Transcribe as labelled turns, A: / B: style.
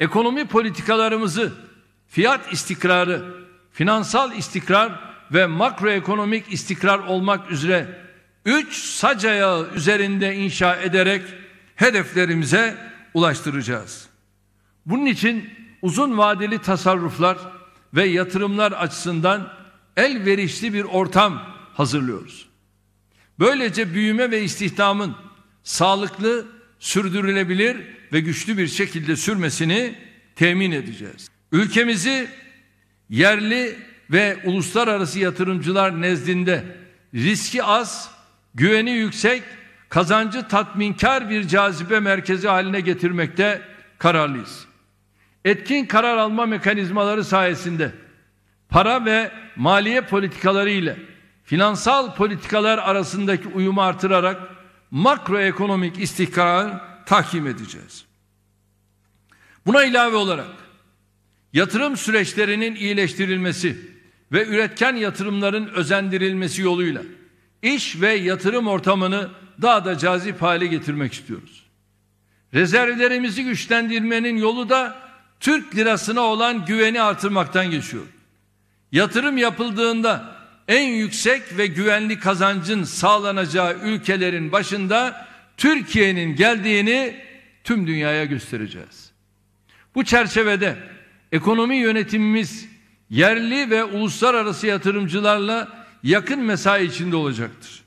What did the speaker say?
A: ekonomi politikalarımızı, fiyat istikrarı, finansal istikrar ve makroekonomik istikrar olmak üzere üç sac ayağı üzerinde inşa ederek hedeflerimize ulaştıracağız. Bunun için uzun vadeli tasarruflar ve yatırımlar açısından elverişli bir ortam hazırlıyoruz. Böylece büyüme ve istihdamın sağlıklı sürdürülebilir ve güçlü bir şekilde sürmesini temin edeceğiz. Ülkemizi yerli ve uluslararası yatırımcılar nezdinde riski az, güveni yüksek, kazancı tatminkar bir cazibe merkezi haline getirmekte kararlıyız. Etkin karar alma mekanizmaları sayesinde para ve maliye politikaları ile finansal politikalar arasındaki uyumu artırarak makroekonomik istikrar tahkim edeceğiz. Buna ilave olarak yatırım süreçlerinin iyileştirilmesi ve üretken yatırımların özendirilmesi yoluyla iş ve yatırım ortamını daha da cazip hale getirmek istiyoruz. Rezervlerimizi güçlendirmenin yolu da Türk lirasına olan güveni artırmaktan geçiyor. Yatırım yapıldığında en yüksek ve güvenli kazancın sağlanacağı ülkelerin başında Türkiye'nin geldiğini tüm dünyaya göstereceğiz. Bu çerçevede ekonomi yönetimimiz yerli ve uluslararası yatırımcılarla yakın mesai içinde olacaktır.